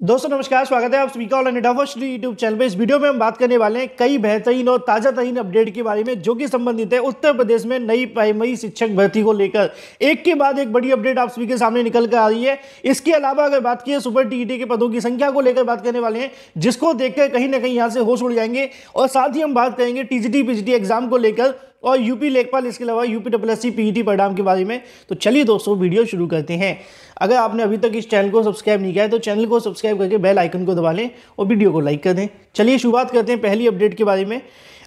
दोस्तों नमस्कार स्वागत है आप स्पीका ऑल एंड यूट्यूब चैनल पे इस वीडियो में हम बात करने वाले हैं कई बेहतरीन और ताज़ा तरीन अपडेट के बारे में जो कि संबंधित है उत्तर प्रदेश में नई प्राइमरी शिक्षक भर्ती को लेकर एक के बाद एक बड़ी अपडेट आप सभी के सामने निकल कर आ रही है इसके अलावा अगर बात की सुपर टी e के पदों की संख्या को लेकर बात करने वाले हैं जिसको देखकर कहीं ना कहीं यहाँ से होश उड़ जाएंगे और साथ ही हम बात करेंगे टी जी एग्जाम को लेकर और यूपी लेखपाल इसके अलावा यूपी डब्ल एस सी परिणाम के बारे में तो चलिए दोस्तों वीडियो शुरू करते हैं अगर आपने अभी तक इस चैनल को सब्सक्राइब नहीं किया है तो चैनल को सब्सक्राइब करके बेल आइकन को दबा लें और वीडियो को लाइक कर दें चलिए शुरुआत करते हैं पहली अपडेट के बारे में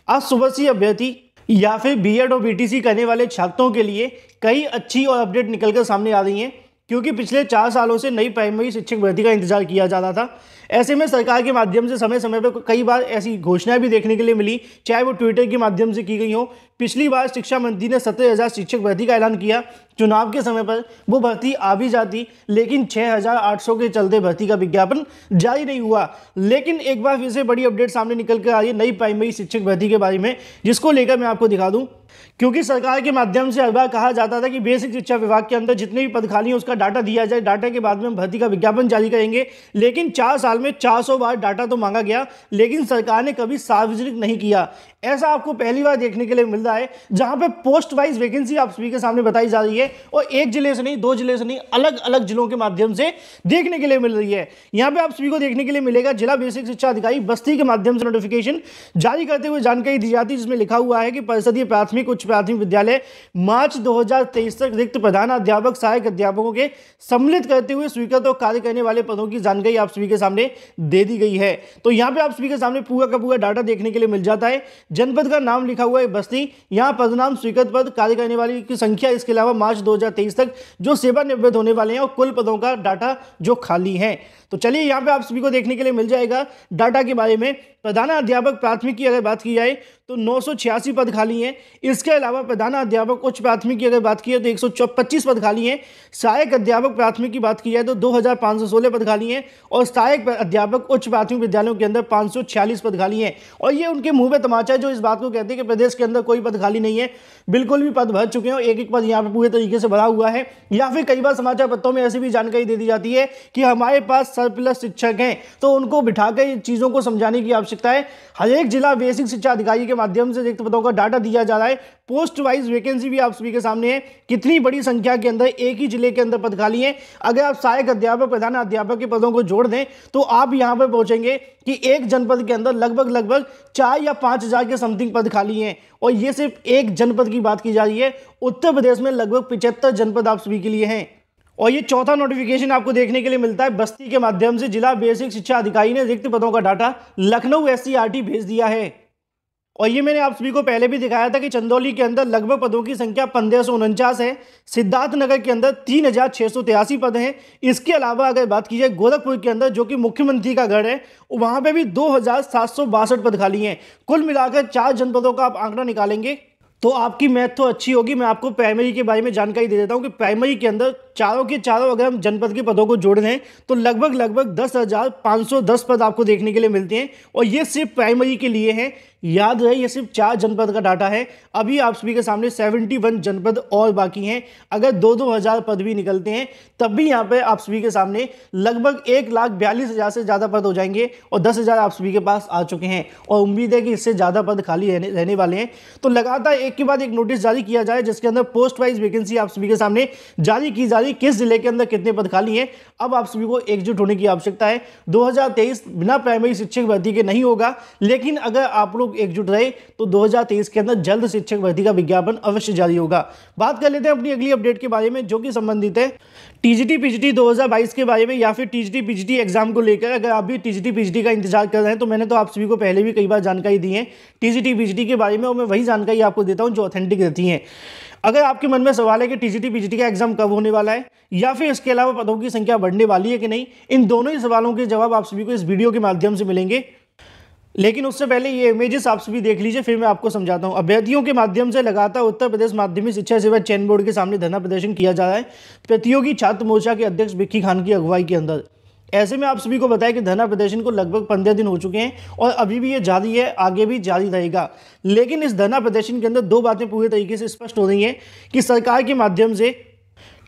आज सुबह से अभ्यर्थी या फिर बी और बी करने वाले छात्रों के लिए कई अच्छी और अपडेट निकलकर सामने आ रही हैं क्योंकि पिछले चार सालों से नई प्राइमरी शिक्षक भर्ती का इंतजार किया जा रहा था ऐसे में सरकार के माध्यम से समय समय पर कई बार ऐसी घोषणाएं भी देखने के लिए मिली चाहे वो ट्विटर के माध्यम से की गई हो पिछली बार शिक्षा मंत्री ने सत्रह हज़ार शिक्षक भर्ती का ऐलान किया चुनाव के समय पर वो भर्ती आ भी जाती लेकिन 6,800 के चलते भर्ती का विज्ञापन जारी नहीं हुआ लेकिन एक बार फिर से बड़ी अपडेट सामने निकल कर आई है नई प्राइमरी शिक्षक भर्ती के बारे में जिसको लेकर मैं आपको दिखा दूँ क्योंकि सरकार के माध्यम से हर बार कहा जाता था कि बेसिक शिक्षा विभाग के अंदर जितने भी पद खाली हैं उसका डाटा दिया जाए डाटा के बाद में हम भर्ती का विज्ञापन जारी करेंगे लेकिन चार साल साल में 400 बार डाटा तो मांगा गया लेकिन सरकार ने कभी सार्वजनिक नहीं किया ऐसा आपको पहली बार देखने के लिए मिल रहा है जहां पे पोस्ट वाइज वैकेंसी आप सभी के सामने बताई जा रही है और एक जिले से नहीं दो जिले से नहीं अलग अलग जिलों के माध्यम से देखने के लिए मिल रही है यहां पे आप सभी को देखने के लिए मिलेगा जिला बेसिक शिक्षा अधिकारी बस्ती के माध्यम से नोटिफिकेशन जारी करते हुए जानकारी दी जाती है जिसमें लिखा हुआ है कि परिषदीय प्राथमिक उच्च प्राथमिक विद्यालय मार्च दो तक रिक्त प्रधान अध्यापक सहायक अध्यापकों के सम्मिलित करते हुए स्वीकृत और कार्य करने वाले पदों की जानकारी आप सभी के सामने पे दे दी गई है तो यहाँ पे आप सभी के सामने पूरा का पूरा डाटा देखने के लिए मिल जाता है जनपद का नाम लिखा हुआ है बस्ती यहाँ पद नाम स्वीकृत पद कार्य करने वाली की संख्या इसके अलावा मार्च दो तक जो सेवानिवृत्त होने वाले हैं और कुल पदों का डाटा जो खाली है तो चलिए यहाँ पे आप सभी को देखने के लिए मिल जाएगा डाटा के बारे में प्रधान अध्यापक प्राथमिक की अगर बात की जाए तो नौ पद खाली हैं इसके अलावा प्रधान अध्यापक उच्च प्राथमिक की अगर बात की है तो एक पच्चीस पद खाली हैं सहायक अध्यापक प्राथमिक की बात की जाए तो दो हज़ार सौ सोलह पद खाली हैं और सहायक अध्यापक उच्च प्राथमिक विद्यालयों के अंदर पाँच सौ छियालीस पद खाली हैं और ये उनके मुँह में तमाचा है जो इस बात को कहते हैं कि प्रदेश के अंदर कोई पद खाली नहीं है बिल्कुल भी पद भर चुके हैं एक एक पद यहाँ पर पूरे तरीके से भरा हुआ है या फिर कई बार समाचार पत्रों में ऐसी भी जानकारी दे दी जाती है कि हमारे पास सरप्लस शिक्षक हैं तो उनको बिठाकर चीज़ों को समझाने की आवश्यकता है हर एक जिला बेसिक शिक्षा अधिकारी के के माध्यम से रिक्त पदों का डाटा दिया जा रहा है पोस्ट वाइज वैकेंसी भी आप सभी के सामने है कितनी बड़ी संख्या के अंदर एक ही जिले के अंदर पद खाली है अगर आप सहायक अध्यापक प्रधान अध्यापक के पदों को जोड़ दें तो आप यहाँ पर पहुंचेंगे कि एक जनपद के अंदर लगभग लगभग चार या पांच हज़ार के समथिंग पद खाली हैं और ये सिर्फ एक जनपद की बात की जा रही है उत्तर प्रदेश में लगभग पिछहत्तर जनपद आप सभी के लिए हैं और ये चौथा नोटिफिकेशन आपको देखने के लिए मिलता है बस्ती के माध्यम से जिला बेसिक शिक्षा अधिकारी ने रिक्त पदों का डाटा लखनऊ एस e भेज दिया है और ये मैंने आप सभी को पहले भी दिखाया था कि चंदौली के अंदर लगभग पदों की संख्या पंद्रह सौ उनचास है सिद्धार्थनगर के अंदर तीन हज़ार सौ पद हैं इसके अलावा अगर बात की जाए गोरखपुर के अंदर जो कि मुख्यमंत्री का गढ़ है वहाँ पे भी दो हज़ार सात सौ बासठ पद खाली हैं कुल मिलाकर चार जनपदों का आप आंकड़ा निकालेंगे तो आपकी मैथ तो अच्छी होगी मैं आपको प्राइमरी के बारे में जानकारी दे देता हूँ कि प्राइमरी के अंदर चारों के चारों अगर हम जनपद के पदों को जोड़ दें तो लगभग लगभग दस हज़ार पाँच सौ दस पद आपको देखने के लिए मिलते हैं और ये सिर्फ प्राइमरी के लिए है याद रहे ये सिर्फ चार जनपद का डाटा है अभी आप सभी के सामने सेवेंटी वन जनपद और बाकी हैं अगर दो दो हज़ार पद भी निकलते हैं तब भी यहाँ पे आप सभी के सामने लगभग एक लाख बयालीस हज़ार से ज़्यादा पद हो जाएंगे और दस हज़ार आप सभी के पास आ चुके हैं और उम्मीद है कि इससे ज़्यादा पद खाली रहने रहने वाले हैं तो लगातार एक के बाद एक नोटिस जारी किया जाए जिसके अंदर पोस्ट वाइज वैकेंसी आप सभी के सामने जारी की जा खाली किस जिले के अंदर कितने पद खाली हैं अब आप सभी को एकजुट होने की आवश्यकता है 2023 बिना प्राइमरी शिक्षक भर्ती के नहीं होगा लेकिन अगर आप लोग एकजुट रहे तो 2023 के अंदर जल्द शिक्षक भर्ती का विज्ञापन अवश्य जारी होगा बात कर लेते हैं अपनी अगली अपडेट के बारे में जो कि संबंधित है टीजीटी पीजीटी 2022 के बारे में या फिर टीजीटी पीजीटी एग्जाम को लेकर अगर आप भी टीजीटी पीजीटी का इंतजार कर रहे हैं तो मैंने तो आप सभी को पहले भी कई बार जानकारी दी है टीजीटी पीजीटी के बारे में और मैं वही जानकारी आपको देता हूं जो ऑथेंटिक रहती है अगर आपके मन में सवाल है कि टीजीटी पीजीटी का एग्जाम कब होने वाला है या फिर इसके अलावा पदों की संख्या बढ़ने वाली है कि नहीं इन दोनों ही सवालों के जवाब आप सभी को इस वीडियो के माध्यम से मिलेंगे लेकिन उससे पहले ये इमेजेस आप सभी देख लीजिए फिर मैं आपको समझाता हूँ अभ्यर्थियों के माध्यम से लगातार उत्तर प्रदेश माध्यमिक शिक्षा सेवा चयन बोर्ड के सामने धरना प्रदर्शन किया जा रहा है प्रतियोगी छात्र मोर्चा के अध्यक्ष बिक्की खान की अगुवाई के अंदर ऐसे में आप सभी को बताया कि धरना प्रदर्शन को लगभग पंद्रह दिन हो चुके हैं और अभी भी ये जारी है आगे भी जारी रहेगा लेकिन इस धरना प्रदर्शन के अंदर दो बातें पूरे तरीके से स्पष्ट हो रही हैं कि सरकार के माध्यम से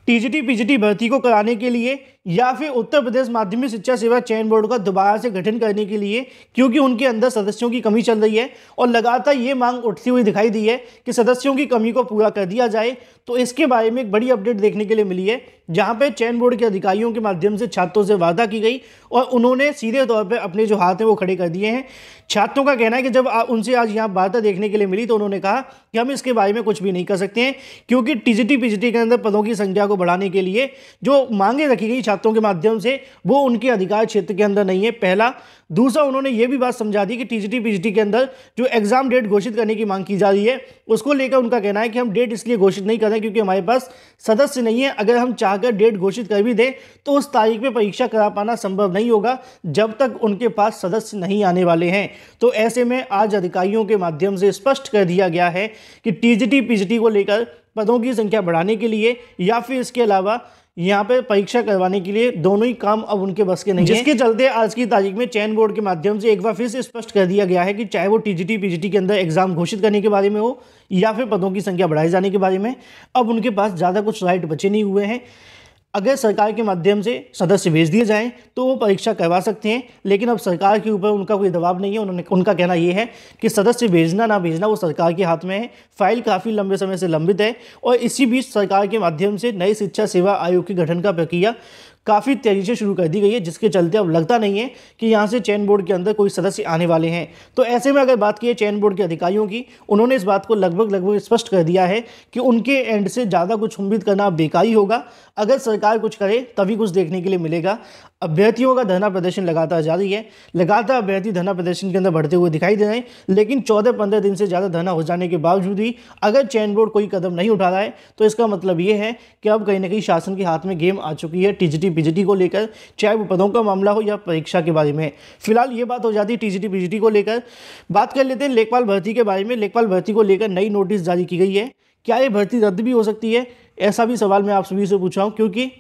टीजीटी पीजीटी भर्ती को कराने के लिए या फिर उत्तर प्रदेश माध्यमिक शिक्षा सेवा चयन बोर्ड का दोबारा से गठन करने के लिए क्योंकि उनके अंदर सदस्यों की कमी चल रही है और लगातार ये मांग उठती हुई दिखाई दी है कि सदस्यों की कमी को पूरा कर दिया जाए तो इसके बारे में एक बड़ी अपडेट देखने के लिए मिली है जहां पे चयन बोर्ड के अधिकारियों के माध्यम से छात्रों से वादा की गई और उन्होंने सीधे तौर पर अपने जो हाथ हैं वो खड़े कर दिए हैं छात्रों का कहना है कि जब उनसे आज यहाँ वार्ता देखने के लिए मिली तो उन्होंने कहा कि हम इसके बारे में कुछ भी नहीं कर सकते हैं क्योंकि टी पीजीटी के अंदर पदों की संख्या को बढ़ाने के लिए जो मांगे रखी गई छात्र शर्तों के माध्यम से वो उनके अधिकार क्षेत्र के अंदर नहीं है पहला दूसरा उन्होंने ये भी बात समझा दी कि टीजीटी पीजीटी के अंदर जो एग्जाम डेट घोषित करने की मांग की जा रही है उसको लेकर उनका कहना है कि हम डेट इसलिए घोषित नहीं कर रहे क्योंकि हमारे पास सदस्य नहीं है अगर हम चाहकर डेट घोषित कर भी दें तो उस तारीख पर परीक्षा करा पाना संभव नहीं होगा जब तक उनके पास सदस्य नहीं आने वाले हैं तो ऐसे में आज अधिकारियों के माध्यम से स्पष्ट कर दिया गया है कि टीजीटी पीजीटी को लेकर पदों की संख्या बढ़ाने के लिए या फिर इसके अलावा यहाँ पे परीक्षा करवाने के लिए दोनों ही काम अब उनके बस के नहीं जिसके चलते आज की तारीख में चयन बोर्ड के माध्यम से एक बार फिर से स्पष्ट कर दिया गया है कि चाहे वो टीजीटी पीजीटी के अंदर एग्जाम घोषित करने के बारे में हो या फिर पदों की संख्या बढ़ाए जाने के बारे में अब उनके पास ज़्यादा कुछ राइट बचे नहीं हुए हैं अगर सरकार के माध्यम से सदस्य भेज दिए जाएं तो वो परीक्षा करवा सकते हैं लेकिन अब सरकार के ऊपर उनका कोई दबाव नहीं है उन्होंने उनका कहना ये है कि सदस्य भेजना ना भेजना वो सरकार के हाथ में है फाइल काफ़ी लंबे समय से लंबित है और इसी बीच सरकार के माध्यम से नई शिक्षा सेवा आयोग के गठन का प्रक्रिया काफ़ी तेज़ी से शुरू कर दी गई है जिसके चलते अब लगता नहीं है कि यहाँ से चयन बोर्ड के अंदर कोई सदस्य आने वाले हैं तो ऐसे में अगर बात की चैन चयन बोर्ड के अधिकारियों की उन्होंने इस बात को लगभग लगभग स्पष्ट कर दिया है कि उनके एंड से ज़्यादा कुछ उम्मीद करना बेकारी होगा अगर सरकार कुछ करे तभी कुछ देखने के लिए मिलेगा अभ्यर्थियों का धरना प्रदर्शन लगातार जारी है लगातार अभ्यर्थी धरना प्रदर्शन के अंदर बढ़ते हुए दिखाई दे रहे हैं लेकिन चौदह पंद्रह दिन से ज़्यादा धरना हो जाने के बावजूद भी अगर चैन बोर्ड कोई कदम नहीं उठा रहा है तो इसका मतलब ये है कि अब कहीं ना कहीं शासन के हाथ में गेम आ चुकी है टीजीटी पीजीटी को लेकर चाहे वो पदों का मामला हो या परीक्षा के बारे में फिलहाल ये बात हो जाती है टीजीटी पीजीटी को लेकर बात कर लेते हैं लेखपाल भर्ती के बारे में लेखपाल भर्ती को लेकर नई नोटिस जारी की गई है क्या ये भर्ती रद्द भी हो सकती है ऐसा भी सवाल मैं आप सभी से पूछा हूँ क्योंकि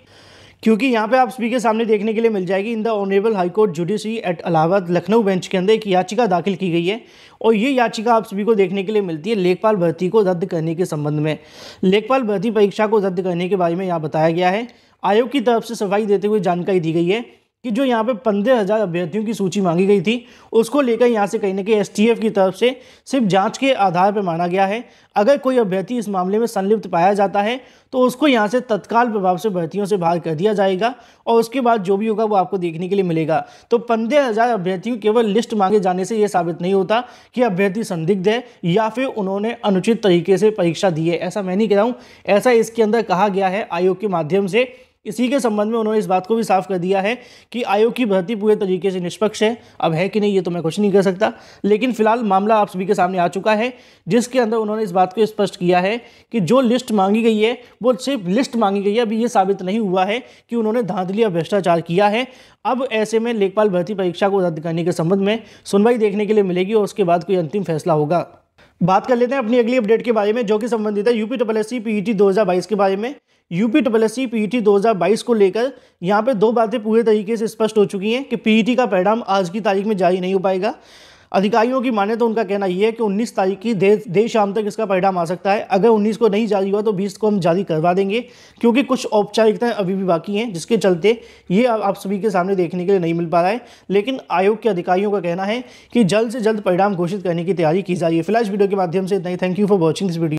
क्योंकि यहाँ पे आप सभी के सामने देखने के लिए मिल जाएगी in the honourable high court judiciary at Allahabad Lucknow bench के अंदर एक याचिका दाखिल की गई है और ये याचिका आप सभी को देखने के लिए मिलती है लेखपाल भर्ती को रद्द करने के संबंध में लेखपाल भर्ती परीक्षा को रद्द करने के बारे में यहाँ बताया गया है आयोग की तरफ से सफाई देते हुए जानकारी दी गई है कि जो यहाँ पे पंद्रह हज़ार अभ्यर्थियों की सूची मांगी गई थी उसको लेकर यहाँ से कहीं ना कहीं एसटीएफ की तरफ से सिर्फ जांच के आधार पर माना गया है अगर कोई अभ्यर्थी इस मामले में संलिप्त पाया जाता है तो उसको यहाँ से तत्काल प्रभाव से भर्तियों से बाहर कर दिया जाएगा और उसके बाद जो भी होगा वो आपको देखने के लिए मिलेगा तो पंद्रह हज़ार अभ्यर्थियों केवल लिस्ट मांगे जाने से ये साबित नहीं होता कि अभ्यर्थी संदिग्ध है या फिर उन्होंने अनुचित तरीके से परीक्षा दी है ऐसा मैं नहीं कह रहा हूँ ऐसा इसके अंदर कहा गया है आयोग के माध्यम से इसी के संबंध में उन्होंने इस बात को भी साफ कर दिया है कि आयोग की भर्ती पूरे तरीके से निष्पक्ष है अब है कि नहीं ये तो मैं कुछ नहीं कर सकता लेकिन फिलहाल मामला आप सभी के सामने आ चुका है जिसके अंदर उन्होंने इस बात को स्पष्ट किया है कि जो लिस्ट मांगी गई है वो सिर्फ लिस्ट मांगी गई है अभी ये साबित नहीं हुआ है कि उन्होंने धांधली और भ्रष्टाचार किया है अब ऐसे में लेखपाल भर्ती परीक्षा को रद्द करने के संबंध में सुनवाई देखने के लिए मिलेगी और उसके बाद कोई अंतिम फैसला होगा बात कर लेते हैं अपनी अगली अपडेट के बारे में जो कि संबंधित है UP double S C PE 2022 के बारे में UP double S C PET को लेकर यहाँ पे दो बातें पूरे तरीके से स्पष्ट हो चुकी हैं कि पी e का परिणाम आज की तारीख में जारी नहीं हो पाएगा अधिकारियों की माने तो उनका कहना यह है कि 19 तारीख की देर देर शाम तक इसका परिणाम आ सकता है अगर 19 को नहीं जारी हुआ तो 20 को हम जारी करवा देंगे क्योंकि कुछ औपचारिकताएं अभी भी बाकी हैं जिसके चलते ये आप सभी के सामने देखने के लिए नहीं मिल पा रहा है लेकिन आयोग के अधिकारियों का कहना है कि जल्द से जल्द परिणाम घोषित करने की तैयारी की जा रही है फिलहाल वीडियो के माध्यम से इतना ही thank you for watching this video